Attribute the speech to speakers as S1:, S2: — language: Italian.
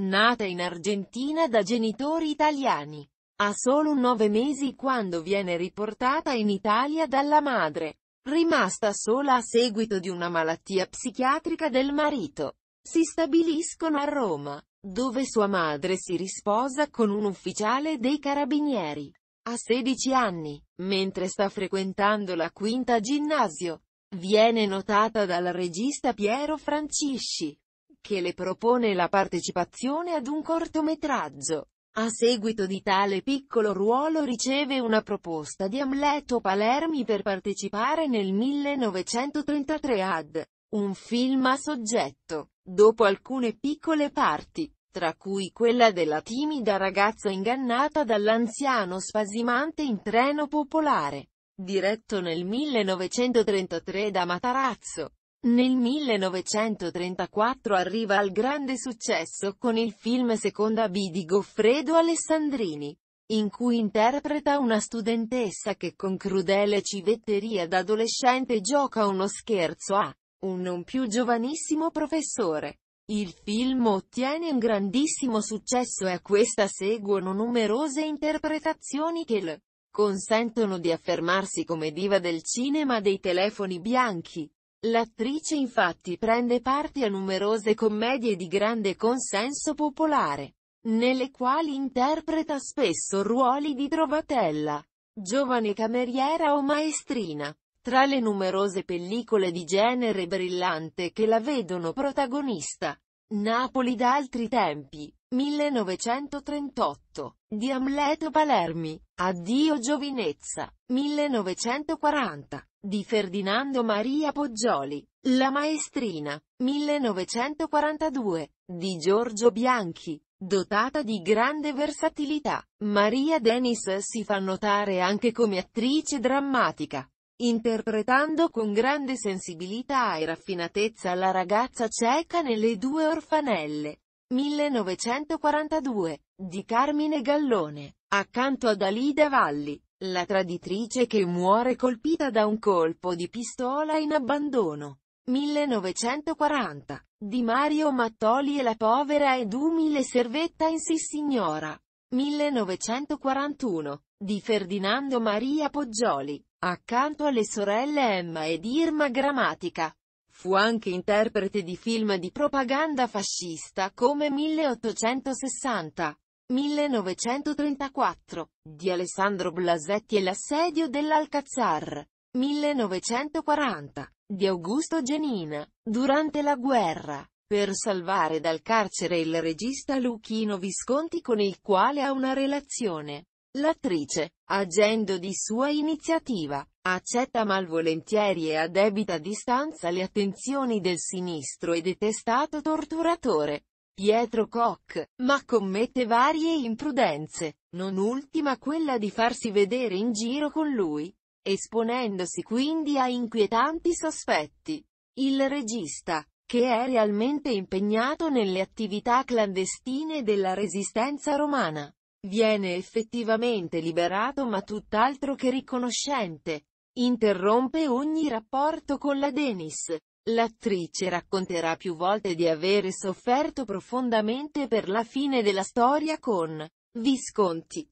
S1: Nata in Argentina da genitori italiani. Ha solo nove mesi quando viene riportata in Italia dalla madre, rimasta sola a seguito di una malattia psichiatrica del marito. Si stabiliscono a Roma, dove sua madre si risposa con un ufficiale dei carabinieri. A 16 anni, mentre sta frequentando la quinta ginnasio, viene notata dal regista Piero Francisci, che le propone la partecipazione ad un cortometraggio. A seguito di tale piccolo ruolo riceve una proposta di Amleto Palermi per partecipare nel 1933 ad un film a soggetto, dopo alcune piccole parti, tra cui quella della timida ragazza ingannata dall'anziano spasimante in treno popolare, diretto nel 1933 da Matarazzo. Nel 1934 arriva al grande successo con il film Seconda B di Goffredo Alessandrini, in cui interpreta una studentessa che con crudele civetteria da adolescente gioca uno scherzo a un non più giovanissimo professore. Il film ottiene un grandissimo successo e a questa seguono numerose interpretazioni che le consentono di affermarsi come diva del cinema dei telefoni bianchi. L'attrice infatti prende parte a numerose commedie di grande consenso popolare, nelle quali interpreta spesso ruoli di trovatella, giovane cameriera o maestrina. Tra le numerose pellicole di genere brillante che la vedono protagonista, Napoli da altri tempi, 1938, di Amleto Palermi, Addio giovinezza, 1940, di Ferdinando Maria Poggioli, La maestrina, 1942, di Giorgio Bianchi, dotata di grande versatilità. Maria Denis si fa notare anche come attrice drammatica interpretando con grande sensibilità e raffinatezza la ragazza cieca nelle due orfanelle. 1942, di Carmine Gallone, accanto ad Alida Valli, la traditrice che muore colpita da un colpo di pistola in abbandono. 1940, di Mario Mattoli e la povera ed umile servetta in Sissignora. 1941, di Ferdinando Maria Poggioli, Accanto alle sorelle Emma ed Irma Grammatica. Fu anche interprete di film di propaganda fascista come 1860, 1934, di Alessandro Blasetti e l'assedio dell'Alcazar, 1940, di Augusto Genina, durante la guerra, per salvare dal carcere il regista Luchino Visconti con il quale ha una relazione. L'attrice, agendo di sua iniziativa, accetta malvolentieri e a debita distanza le attenzioni del sinistro e detestato torturatore, Pietro Koch, ma commette varie imprudenze, non ultima quella di farsi vedere in giro con lui, esponendosi quindi a inquietanti sospetti. Il regista, che è realmente impegnato nelle attività clandestine della resistenza romana, Viene effettivamente liberato ma tutt'altro che riconoscente. Interrompe ogni rapporto con la Denis. L'attrice racconterà più volte di avere sofferto profondamente per la fine della storia con Visconti.